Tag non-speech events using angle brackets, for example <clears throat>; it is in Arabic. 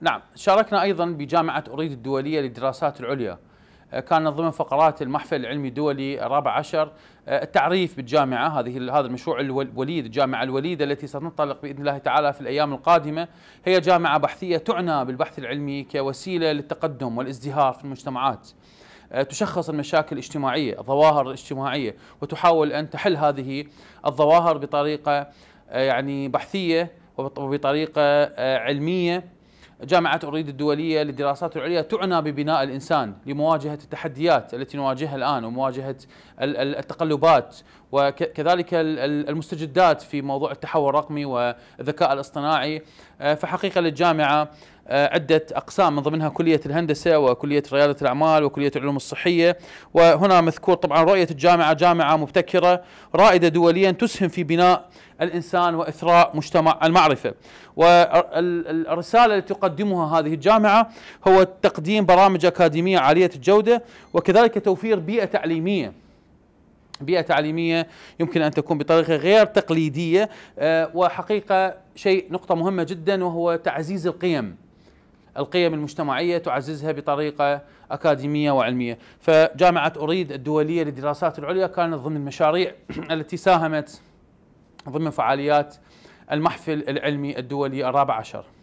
نعم شاركنا أيضا بجامعة أريد الدولية للدراسات العليا آه، كان من ضمن فقرات المحفل العلمي الدولي الرابع عشر آه، التعريف بالجامعة هذه هذا المشروع الوليد الجامعة الوليدة التي ستنطلق بإذن الله تعالى في الأيام القادمة هي جامعة بحثية تعنى بالبحث العلمي كوسيلة للتقدم والازدهار في المجتمعات آه، تشخص المشاكل الاجتماعية الظواهر الاجتماعية وتحاول أن تحل هذه الظواهر بطريقة يعني بحثية وبطريقة علمية جامعة أريد الدولية للدراسات العليا تعنى ببناء الإنسان لمواجهة التحديات التي نواجهها الآن ومواجهة التقلبات وكذلك المستجدات في موضوع التحول الرقمي والذكاء الاصطناعي آه، فحقيقة للجامعة آه، عدة أقسام من ضمنها كلية الهندسة وكلية ريادة الأعمال وكلية العلوم الصحية وهنا مذكور طبعا رؤية الجامعة جامعة مبتكرة رائدة دوليا تسهم في بناء الإنسان وإثراء مجتمع المعرفة والرسالة التي تقدمها هذه الجامعة هو تقديم برامج أكاديمية عالية الجودة وكذلك توفير بيئة تعليمية بيئة تعليمية يمكن أن تكون بطريقة غير تقليدية آه، وحقيقة شيء نقطة مهمة جدا وهو تعزيز القيم القيم المجتمعية تعززها بطريقة أكاديمية وعلمية فجامعة أريد الدولية للدراسات العليا كانت ضمن المشاريع <clears throat> التي ساهمت ضمن فعاليات المحفل العلمي الدولي الرابع عشر